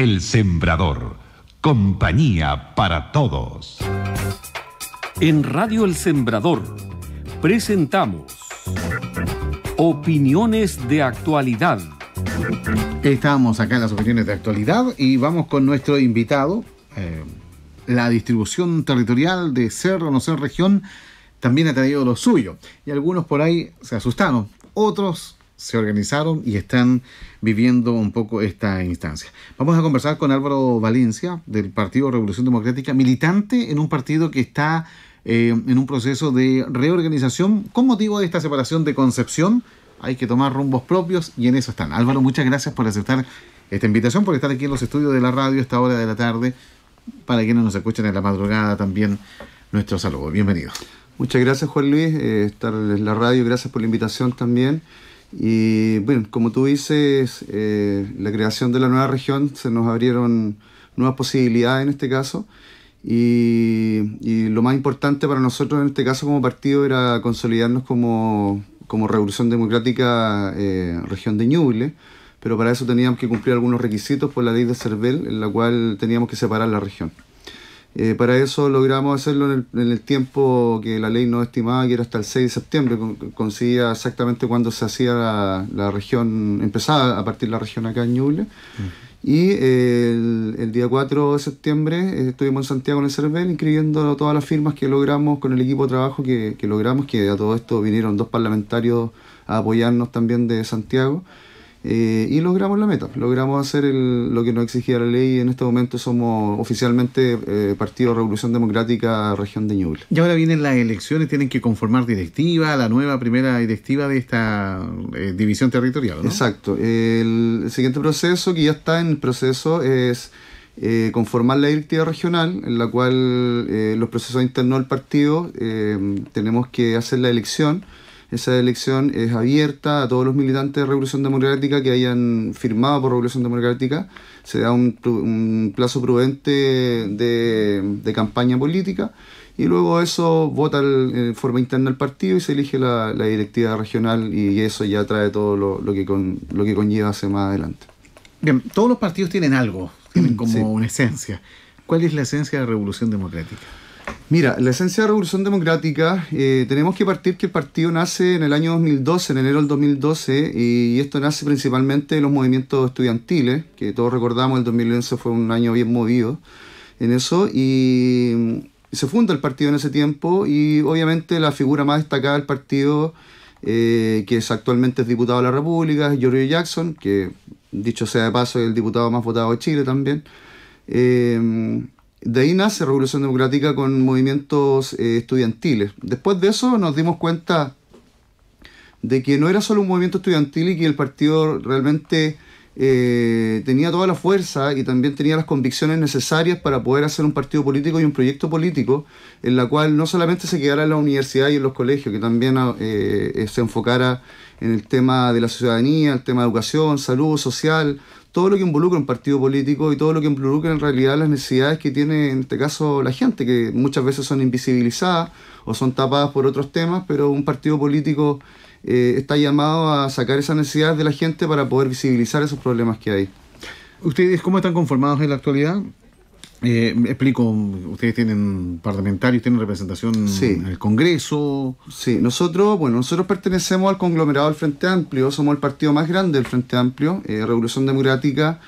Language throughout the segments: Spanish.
El Sembrador, compañía para todos. En Radio El Sembrador presentamos Opiniones de Actualidad. Estamos acá en las opiniones de actualidad y vamos con nuestro invitado. Eh, la distribución territorial de Cerro, no ser región, también ha traído lo suyo. Y algunos por ahí se asustaron, otros se organizaron y están viviendo un poco esta instancia. Vamos a conversar con Álvaro Valencia del Partido Revolución Democrática, militante en un partido que está eh, en un proceso de reorganización con motivo de esta separación de Concepción. Hay que tomar rumbos propios y en eso están. Álvaro, muchas gracias por aceptar esta invitación, por estar aquí en los estudios de la radio a esta hora de la tarde. Para quienes nos escuchan en la madrugada también, nuestro saludo. Bienvenido. Muchas gracias, Juan Luis, eh, estar en la radio. Gracias por la invitación también. Y bueno, como tú dices, eh, la creación de la nueva región se nos abrieron nuevas posibilidades en este caso. Y, lo más importante para nosotros en este caso como partido era consolidarnos como, Revolución Democrática eh, Región de Ñuble, pero para eso teníamos que cumplir algunos requisitos por la ley de Cervel, en la cual teníamos que separar la región. Eh, para eso logramos hacerlo en el, tiempo que la ley no estimaba, que era hasta el 6 de septiembre. conseguía exactamente cuando se hacía la, región, empezaba a partir la región acá en Ñuble. Mm. Y eh, el, el, día 4 de septiembre eh, estuvimos en Santiago en el CERVEL inscribiendo todas las firmas que logramos con el equipo de trabajo que, que logramos, que a todo esto vinieron dos parlamentarios a apoyarnos también de Santiago. Eh, y logramos la meta, logramos hacer lo que nos exigía la ley. y En este momento somos oficialmente eh, Partido Revolución Democrática Región de Ñuble. Y ahora vienen las elecciones, tienen que conformar directiva, la nueva primera directiva de esta eh, división territorial. ¿no? Exacto. El, siguiente proceso, que ya está en proceso, es conformar la directiva regional, en la cual los procesos internos del partido tenemos que hacer la elección esa elección es abierta a todos los militantes de Revolución Democrática que hayan firmado por Revolución Democrática. Se da un, plazo prudente de, campaña política y luego eso vota el, en forma interna el partido y se elige la, directiva regional y eso ya trae todo lo, que con, lo que conlleva hacia más adelante. Bien, todos los partidos tienen algo, tienen mm, como una esencia. ¿Cuál es la esencia de la Revolución Democrática? Mira, la esencia de la Revolución Democrática, eh, tenemos que partir que el partido nace en el año 2012, en enero del 2012, y esto nace principalmente de los movimientos estudiantiles, que todos recordamos, el 2011 fue un año bien movido en eso, y se funda el partido en ese tiempo, y obviamente la figura más destacada del partido, eh, que es actualmente es diputado de la República, es Giorgio Jackson, que dicho sea de paso es el diputado más votado de Chile también. Eh, de ahí nace Revolución Democrática con movimientos eh, estudiantiles. Después de eso nos dimos cuenta de que no era solo un movimiento estudiantil y que el partido realmente eh, tenía toda la fuerza y también tenía las convicciones necesarias para poder hacer un partido político y un proyecto político en la cual no solamente se quedara en la universidad y en los colegios, que también ah, eh, eh, se enfocara en el tema de la ciudadanía, el tema de educación, salud, social, todo lo que involucra un partido político y todo lo que involucra en realidad las necesidades que tiene en este caso la gente, que muchas veces son invisibilizadas o son tapadas por otros temas, pero un partido político eh, está llamado a sacar esas necesidades de la gente para poder visibilizar esos problemas que hay. ¿Ustedes cómo están conformados en la actualidad? Eh, explico, ustedes tienen parlamentarios, tienen representación en el Congreso. Sí, nosotros, bueno, nosotros pertenecemos al conglomerado del Frente Amplio, somos el partido más grande del Frente Amplio, eh, Revolución Democrática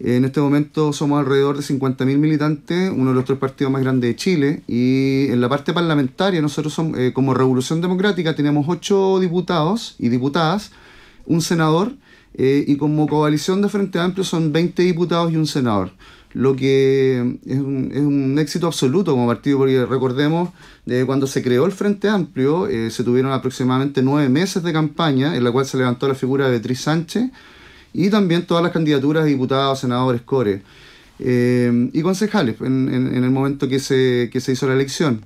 en este momento somos alrededor de 50.000 militantes, uno de los tres partidos más grandes de Chile, y en la parte parlamentaria nosotros somos, eh, como Revolución Democrática tenemos ocho diputados y diputadas, un senador, eh, y como coalición de Frente Amplio son 20 diputados y un senador lo que eh, es un, éxito absoluto como partido, porque recordemos, de cuando se creó el Frente Amplio, se tuvieron aproximadamente nueve meses de campaña, en la cual se levantó la figura de Beatriz Sánchez, y también todas las candidaturas de diputados, senadores, core eh, y concejales en, en, el momento que se, que se hizo la elección.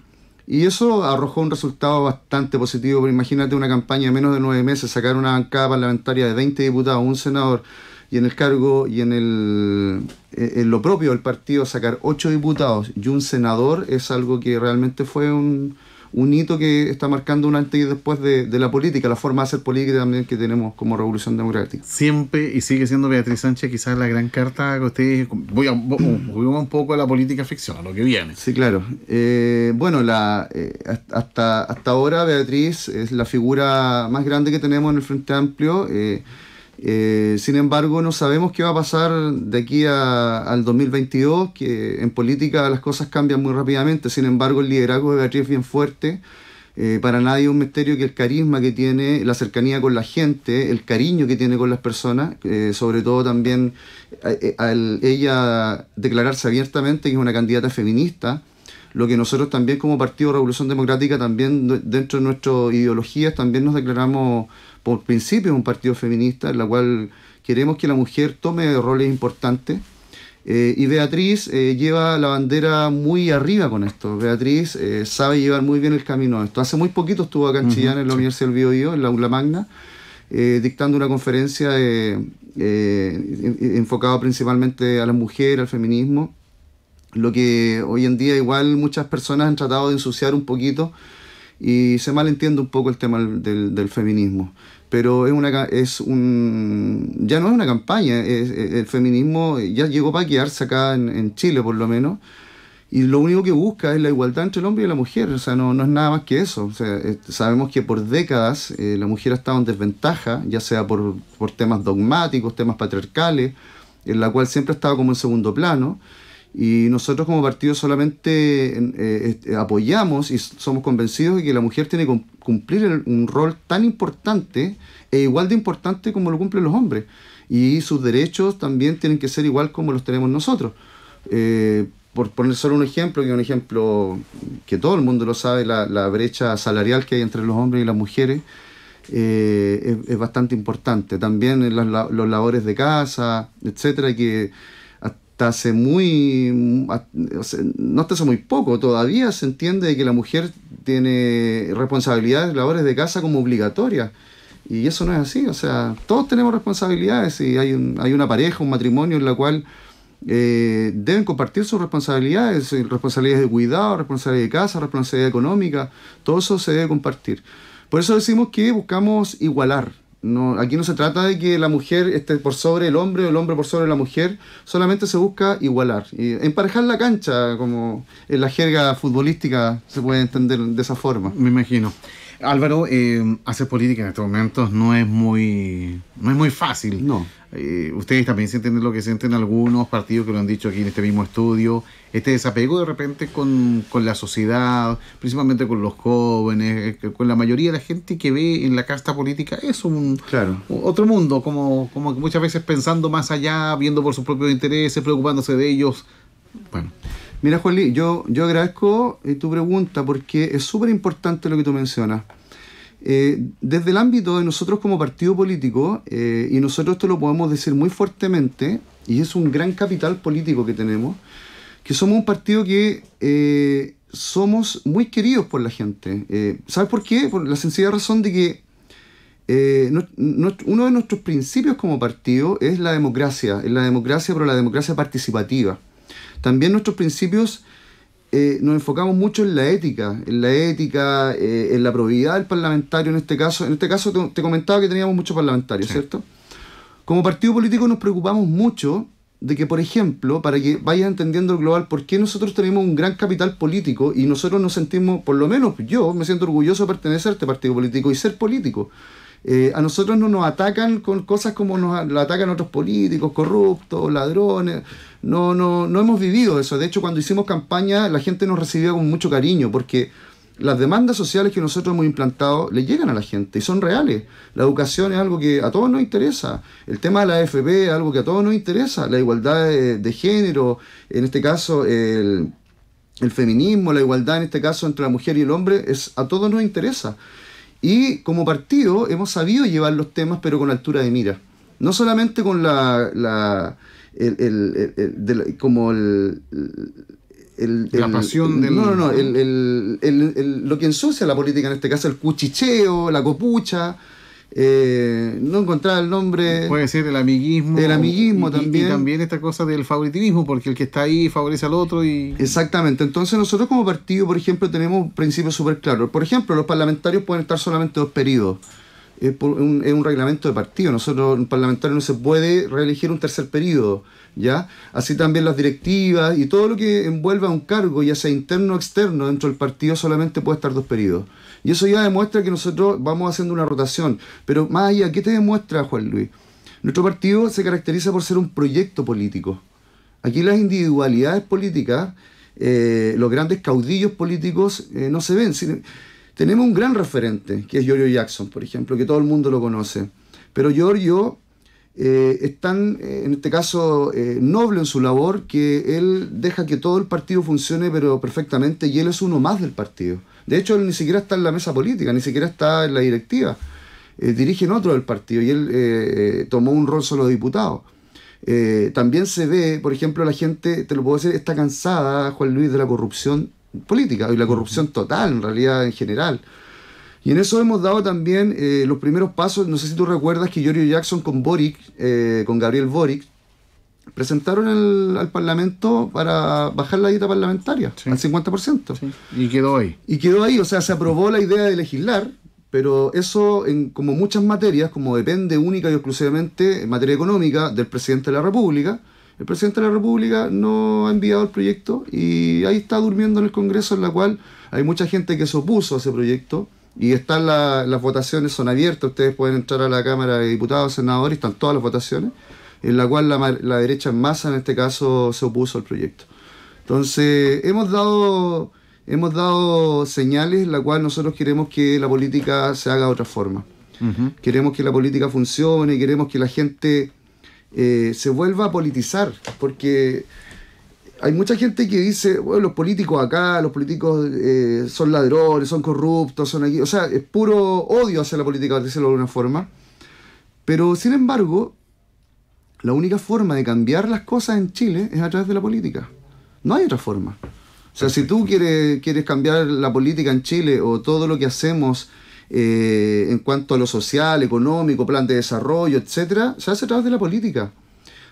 Y eso arrojó un resultado bastante positivo, porque imagínate una campaña de menos de nueve meses, sacar una bancada parlamentaria de 20 diputados, un senador, y en el cargo y en, el, eh, en lo propio del partido sacar ocho diputados y un senador es algo que realmente fue un, un hito que está marcando un antes y después de, la política, la forma de hacer política también que tenemos como revolución democrática. Siempre y sigue siendo Beatriz Sánchez quizás la gran carta que ustedes... Voy un poco a la política ficción, a lo que viene. Sí, claro. Eh, bueno, la, eh, hasta, hasta ahora Beatriz es la figura más grande que tenemos en el Frente Amplio. Eh, eh, sin embargo, no sabemos qué va a pasar de aquí al 2022, que en política las cosas cambian muy rápidamente. Sin embargo, el liderazgo de Beatriz es bien fuerte. Eh, para nadie es un misterio que el carisma que tiene, la cercanía con la gente, el cariño que tiene con las personas, eh, sobre todo también al ella declararse abiertamente que es una candidata feminista, lo que nosotros también como Partido Revolución Democrática, también dentro de nuestras ideologías, también nos declaramos por principio un partido feminista en la cual queremos que la mujer tome roles importantes. Eh, y Beatriz eh, lleva la bandera muy arriba con esto. Beatriz eh, sabe llevar muy bien el camino a esto. Hace muy poquito estuvo acá en Chillán, en la Universidad del Bío, en la Aula Magna, dictando una conferencia enfocada principalmente a las mujeres, al feminismo. Lo que hoy en día igual muchas personas han tratado de ensuciar un poquito y se malentiende un poco el tema del, del feminismo pero es una es un ya no es una campaña el feminismo ya llegó para quedarse acá en, Chile por lo menos y lo único que busca es la igualdad entre el hombre y la mujer o sea no, es nada más que eso sabemos que por décadas eh, la mujer ha estado en desventaja ya sea por, por temas dogmáticos temas patriarcales en la cual siempre ha estado como en segundo plano y nosotros como partido solamente eh, eh, apoyamos y somos convencidos de que la mujer tiene que cumplir un rol tan importante e igual de importante como lo cumplen los hombres. Y sus derechos también tienen que ser igual como los tenemos nosotros. Eh, por poner solo un ejemplo, que es un ejemplo que todo el mundo lo sabe, la, brecha salarial que hay entre los hombres y las mujeres es, bastante importante. También en los labores de casa, etcétera, que hace muy. no hasta hace muy poco, todavía se entiende que la mujer tiene responsabilidades, labores de casa como obligatorias. Y eso no es así, o sea, todos tenemos responsabilidades y hay, hay una pareja, un matrimonio en la cual eh, deben compartir sus responsabilidades, eh, responsabilidades de cuidado, responsabilidades de casa, responsabilidades económicas. todo eso se debe compartir. Por eso decimos que buscamos igualar, no, aquí no se trata de que la mujer esté por sobre el hombre o el hombre por sobre la mujer, solamente se busca igualar, y emparejar la cancha, como en la jerga futbolística se puede entender de esa forma. Me imagino. Álvaro, eh, hacer política en estos momentos no es muy, no es muy fácil. No. Eh, ustedes también sienten lo que sienten algunos partidos que lo han dicho aquí en este mismo estudio, este desapego de repente con, con la sociedad, principalmente con los jóvenes, eh, con la mayoría de la gente que ve en la casta política es un otro mundo, como, como muchas veces pensando más allá, viendo por sus propios intereses, preocupándose de ellos. Bueno. Mira, Juanli, yo, yo agradezco eh, tu pregunta porque es súper importante lo que tú mencionas. Eh, desde el ámbito de nosotros como partido político, eh, y nosotros esto lo podemos decir muy fuertemente, y es un gran capital político que tenemos, que somos un partido que somos muy queridos por la gente. ¿Sabes por qué? Por la sencilla razón de que uno de nuestros principios como partido es la democracia, es la democracia, pero la democracia participativa. También nuestros principios eh, nos enfocamos mucho en la ética, en la ética, eh, en la probidad del parlamentario en este caso. En este caso te, comentaba que teníamos muchos parlamentarios, ¿cierto? Como partido político nos preocupamos mucho de que, por ejemplo, para que vayas entendiendo el global, por qué nosotros tenemos un gran capital político y nosotros nos sentimos, por lo menos yo me siento orgulloso de pertenecer a este partido político y ser político. Eh, a nosotros no nos atacan con cosas como nos atacan otros políticos, corruptos, ladrones. No, no, no hemos vivido eso. De hecho, cuando hicimos campaña, la gente nos recibía con mucho cariño, porque las demandas sociales que nosotros hemos implantado le llegan a la gente y son reales. La educación es algo que a todos nos interesa. El tema de la AFP es algo que a todos nos interesa. La igualdad de, género, en este caso el, el, feminismo, la igualdad en este caso entre la mujer y el hombre, es a todos nos interesa. Y como partido hemos sabido llevar los temas, pero con altura de mira. No solamente con la. como el. la pasión del... No, no, no. lo que ensucia la política en este caso, el cuchicheo, la copucha, eh, no encontraba el nombre. Puede ser el amiguismo. El amiguismo también. también esta cosa del favoritismo, porque el que está ahí favorece al otro y. Exactamente. Entonces, nosotros como partido, por ejemplo, tenemos principios super súper Por ejemplo, los parlamentarios pueden estar solamente dos períodos, Es un, es un reglamento de partido. Nosotros, un parlamentario no se puede reelegir un tercer periodo. ¿ya? Así también las directivas y todo lo que envuelva un cargo, ya sea interno o externo, dentro del partido solamente puede estar dos periodos. Y eso ya demuestra que nosotros vamos haciendo una rotación. Pero más allá, ¿qué te demuestra, Juan Luis? Nuestro partido se caracteriza por ser un proyecto político. Aquí las individualidades políticas, eh, los grandes caudillos políticos eh, no se ven. tenemos un gran referente, que es Giorgio Jackson, por ejemplo, que todo el mundo lo conoce. Pero Giorgio eh, es tan, eh, en este caso, eh, noble en su labor que él deja que todo el partido funcione pero perfectamente y él es uno más del partido. De hecho, él ni siquiera está en la mesa política, ni siquiera está en la directiva. Dirige dirigen otro del partido y él tomó un rol solo de diputado. también se ve, por ejemplo, la gente, te lo puedo decir, está cansada, Juan Luis, de la corrupción política y la corrupción total, en realidad, en general. Y en eso hemos dado también eh, los primeros pasos. No sé si tú recuerdas que Giorgio Jackson con Boric, eh, con Gabriel Boric, presentaron al Parlamento para bajar la dieta parlamentaria al 50%. Y quedó ahí. Y quedó ahí, o sea, se aprobó la idea de legislar, pero eso, como muchas materias, como depende única y exclusivamente en materia económica del presidente de la República, el presidente de la República no ha enviado el proyecto y ahí está durmiendo en el Congreso, en la cual hay mucha gente que se opuso a ese proyecto y están las votaciones, son abiertas, ustedes pueden entrar a la Cámara de Diputados, Senadores, están todas las votaciones, en la cual la, derecha en masa en este caso se opuso al proyecto. Entonces, hemos dado, hemos dado señales, la cual nosotros queremos que la política se haga de otra forma. Queremos que la política funcione, queremos que la gente eh, se vuelva a politizar, porque hay mucha gente que dice, bueno, los políticos acá, los políticos eh, son ladrones, son corruptos, son aquí. O sea, es puro odio hacia la política, por decirlo de alguna forma. Pero, sin embargo, la única forma de cambiar las cosas en Chile es a través de la política. No hay otra forma. O sea, si tú quieres, quieres cambiar la política en Chile o todo lo que hacemos eh, en cuanto a lo social, económico, plan de desarrollo, etc., se hace a través de la política.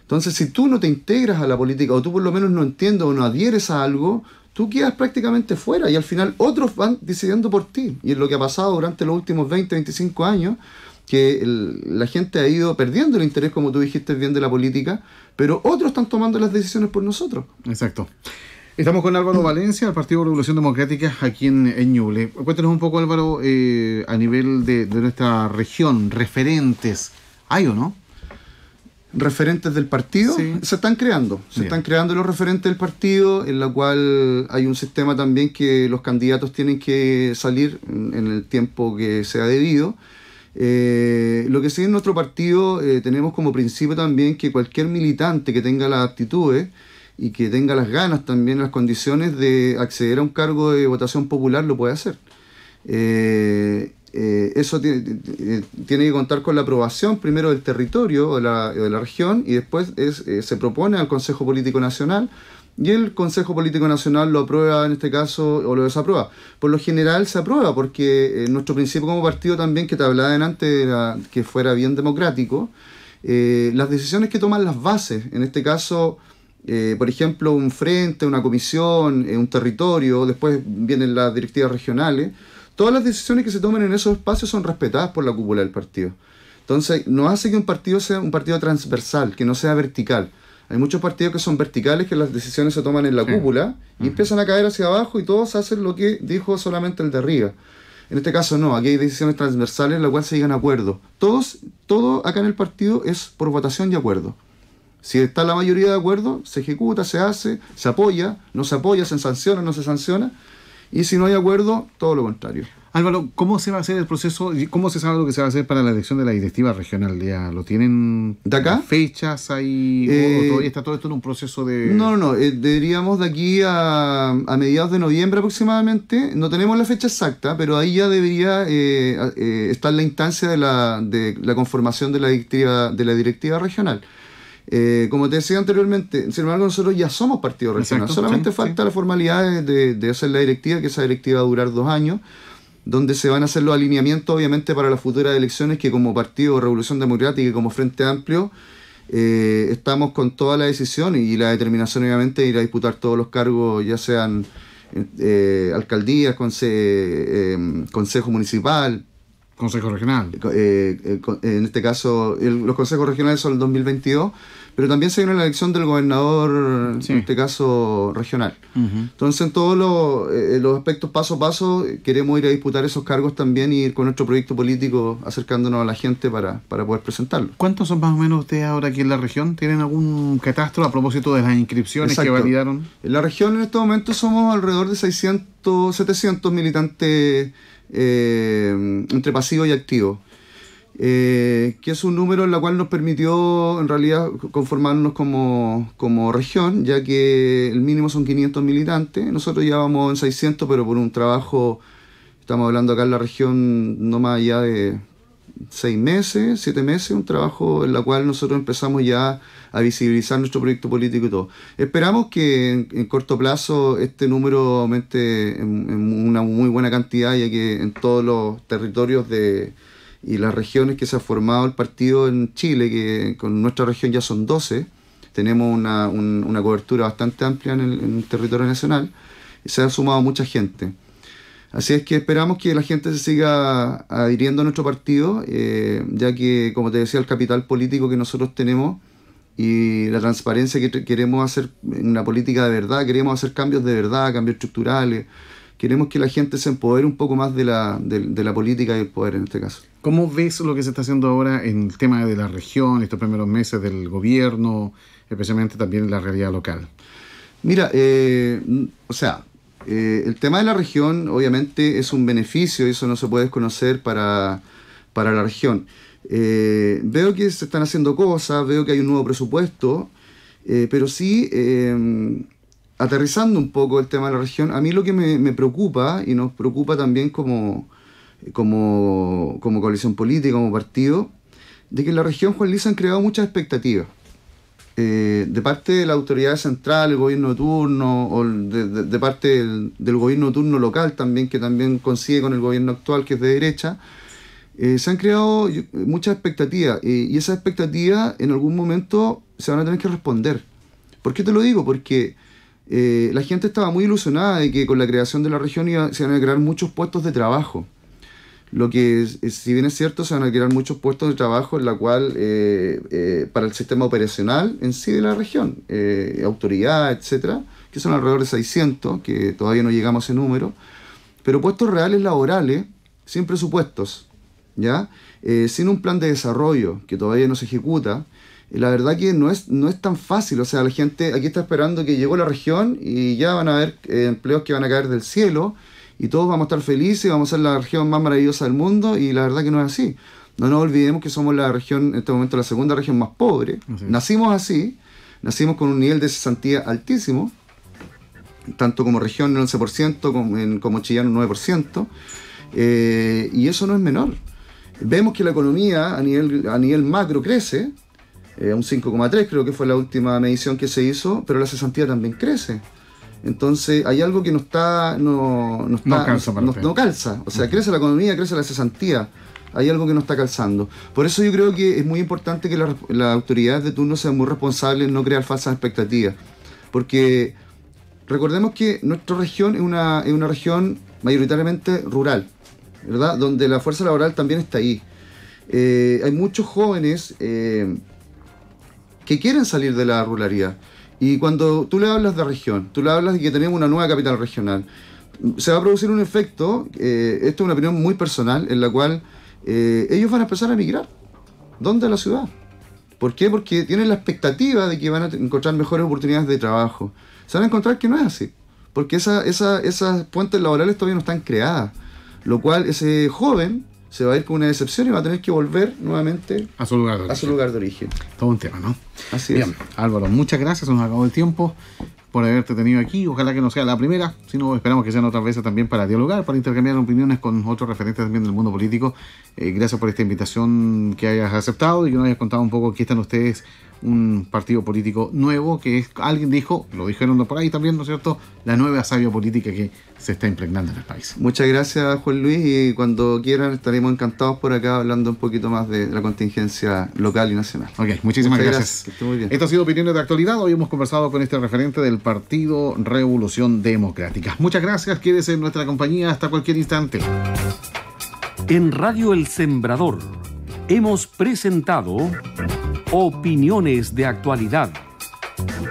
Entonces, si tú no te integras a la política, o tú por lo menos no entiendes o no adhieres a algo, tú quedas prácticamente fuera y al final otros van decidiendo por ti. Y es lo que ha pasado durante los últimos 20, 25 años, que la gente ha ido perdiendo el interés, como tú dijiste bien, de la política, pero otros están tomando las decisiones por nosotros. Exacto. Estamos con Álvaro Valencia, del Partido Revolución Democrática, aquí en, en Ñuble. Cuéntanos un poco, Álvaro, eh, a nivel de nuestra región, referentes, ¿hay o no? referentes del partido se están creando. Se están creando los referentes del partido, en la cual hay un sistema también que los candidatos tienen que salir en el tiempo que sea debido. Eh, lo que sí en nuestro partido eh, tenemos como principio también que cualquier militante que tenga las aptitudes y que tenga las ganas también, las condiciones de acceder a un cargo de votación popular lo puede hacer. Eh, eh, eso eh, tiene, que contar con la aprobación primero del territorio o de la, de la región y después eh, se propone al Consejo Político Nacional y el Consejo Político Nacional lo aprueba en este caso o lo desaprueba. Por lo general se aprueba porque nuestro principio como partido también, que te hablaba antes, que fuera bien democrático, las decisiones que toman las bases, en este caso... por ejemplo, un frente, una comisión, un territorio, después vienen las directivas regionales, todas las decisiones que se tomen en esos espacios son respetadas por la cúpula del partido. Entonces, no hace que un partido sea un partido transversal, que no sea vertical. Hay muchos partidos que son verticales, que las decisiones se toman en la cúpula y empiezan a caer hacia abajo y todos hacen lo que dijo solamente el de arriba. En este caso no, aquí hay decisiones transversales en las cuales se llegan a acuerdos. Todos, todo acá en el partido es por votación y acuerdo. Si está la mayoría de acuerdo, se ejecuta, se hace, se apoya, no se apoya, se sanciona, no se sanciona. Y si no hay acuerdo, todo lo contrario. Álvaro, ¿cómo se va a hacer el proceso? ¿Cómo se sabe lo que se va a hacer para la elección de la directiva regional? ¿Ya lo tienen de acá? ¿Fechas ahí? Eh, está todo esto en un proceso de.? No, no, eh, deberíamos de aquí a, a, mediados de noviembre aproximadamente. No tenemos la fecha exacta, pero ahí ya debería eh, eh estar la instancia de la, de la conformación de la directiva, de la directiva regional. Eh, como te decía anteriormente, sin embargo, nosotros ya somos partido regional. Solamente falta la formalidad de, hacer la directiva, que esa directiva va a durar dos años donde se van a hacer los alineamientos, obviamente, para las futuras elecciones, que como Partido Revolución Democrática y como Frente Amplio, eh, estamos con toda la decisión y la determinación, obviamente, de ir a disputar todos los cargos, ya sean eh, alcaldías, em, consejo municipal, Consejo regional. Eh, eh, eh, en este caso, los consejos regionales son el 2022, pero también se viene la elección del gobernador, en este caso regional. Entonces, en todos los aspectos paso a paso, queremos ir a disputar esos cargos también y ir con nuestro proyecto político acercándonos a la gente para, poder presentarlo. ¿Cuántos son más o menos ustedes ahora aquí en la región? ¿Tienen algún catastro a propósito de las inscripciones que validaron? En la región en este momento somos alrededor de 600, 700 militantes eh, entre pasivo y activo. Eh, que es un número en la cual nos permitió en realidad conformarnos como, como, región, ya que el mínimo son 500 militantes, nosotros ya vamos en 600, pero por un trabajo, estamos hablando acá en la región no más allá de seis meses, siete meses, un trabajo en la cual nosotros empezamos ya a visibilizar nuestro proyecto político y todo. Esperamos que en, corto plazo este número aumente en, una muy buena cantidad, ya que en todos los territorios de, y las regiones que se ha formado el partido en Chile, que con nuestra región ya son 12, tenemos una, una cobertura bastante amplia en el, en el territorio nacional, y se ha sumado mucha gente. Así es que esperamos que la gente se siga adhiriendo a nuestro partido, eh, ya que, como te decía, el capital político que nosotros tenemos y la transparencia que queremos hacer en una política de verdad, queremos hacer cambios de verdad, cambios estructurales, queremos que la gente se empodere un poco más de la, política y el poder en este caso. ¿Cómo ves lo que se está haciendo ahora en el tema de la región, estos primeros meses del gobierno, especialmente también en la realidad local? Mira, eh, o sea, eh, el tema de la región obviamente es un beneficio y eso no se puede desconocer para, la región. Eh, veo que se están haciendo cosas, veo que hay un nuevo presupuesto, eh, pero sí, aterrizando un poco el tema de la región, a mí lo que me, preocupa y nos preocupa también como, como, coalición política, como partido, de que en la región, Juan Luis, han creado muchas expectativas. Eh, de parte de la autoridad central, el gobierno de turno, o de, parte del, gobierno de turno local también, que también consigue con el gobierno actual, que es de derecha, eh, se han creado muchas expectativas y esas expectativas en algún momento se van a tener que responder. ¿Por qué te lo digo? Porque eh, la gente estaba muy ilusionada de que con la creación de la región se iban a crear muchos puestos de trabajo lo que si bien es cierto, se van a crear muchos puestos de trabajo en la cual, eh, eh, para el sistema operacional en sí de la región, eh, autoridad, etcétera, que son alrededor de 600, que todavía no llegamos a ese número, pero puestos reales laborales, sin presupuestos, ¿ya? sin un plan de desarrollo que todavía no se ejecuta, la verdad que no es, no es tan fácil, o sea, la gente aquí está esperando que llegó la región y ya van a haber empleos que van a caer del cielo, y todos vamos a estar felices, vamos a ser la región más maravillosa del mundo y la verdad que no es así. No nos olvidemos que somos la región, en este momento la segunda región más pobre. Nacimos así, nacimos con un nivel de cesantía altísimo, tanto como región el 11%, como, en, como un 9%, eh, y eso no es menor. Vemos que la economía a nivel, a nivel macro crece, eh, un 5,3 creo que fue la última medición que se hizo, pero la cesantía también crece. Entonces hay algo que no está, no, no, calza, no, calza. O sea, crece la economía, crece la cesantía. Hay algo que no está calzando. Por eso yo creo que es muy importante que las autoridades de turno sean muy responsables en no crear falsas expectativas. Porque recordemos que nuestra región es una, región mayoritariamente rural, ¿verdad? Donde la fuerza laboral también está ahí. Eh, hay muchos jóvenes eh, que quieren salir de la ruralidad y cuando tú le hablas de región, tú le hablas de que tenemos una nueva capital regional, se va a producir un efecto, eh, esto es una opinión muy personal, en la cual eh, ellos van a empezar a migrar. ¿Dónde a la ciudad? ¿Por qué? Porque tienen la expectativa de que van a encontrar mejores oportunidades de trabajo. Se van a encontrar que no es así, porque esa, esa, esas puentes laborales todavía no están creadas, lo cual ese joven se va a ir con una decepción y va a tener que volver nuevamente a su lugar de, origen. Su lugar de origen. Todo un tema, ¿no? Así es. Álvaro, muchas gracias, nos acabó el tiempo por haberte tenido aquí. Ojalá que no sea la primera, sino esperamos que sean otras veces también para dialogar, para intercambiar opiniones con otros referentes también del mundo político eh, gracias por esta invitación que hayas aceptado y que nos hayas contado un poco que están ustedes un partido político nuevo que es, alguien dijo, lo dijeron por ahí también, ¿no es cierto?, la nueva sabia política que se está impregnando en el país. Muchas gracias, Juan Luis, y cuando quieran estaremos encantados por acá hablando un poquito más de la contingencia local y nacional. Ok, muchísimas gracias. Esto ha sido Opiniones de Actualidad, hoy hemos conversado con este referente del Partido Revolución Democrática. Muchas gracias, quédese en nuestra compañía hasta cualquier instante. En Radio El Sembrador hemos presentado Opiniones de Actualidad.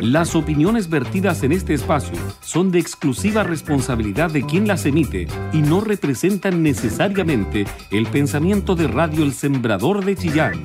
Las opiniones vertidas en este espacio son de exclusiva responsabilidad de quien las emite y no representan necesariamente el pensamiento de Radio El Sembrador de Chillán.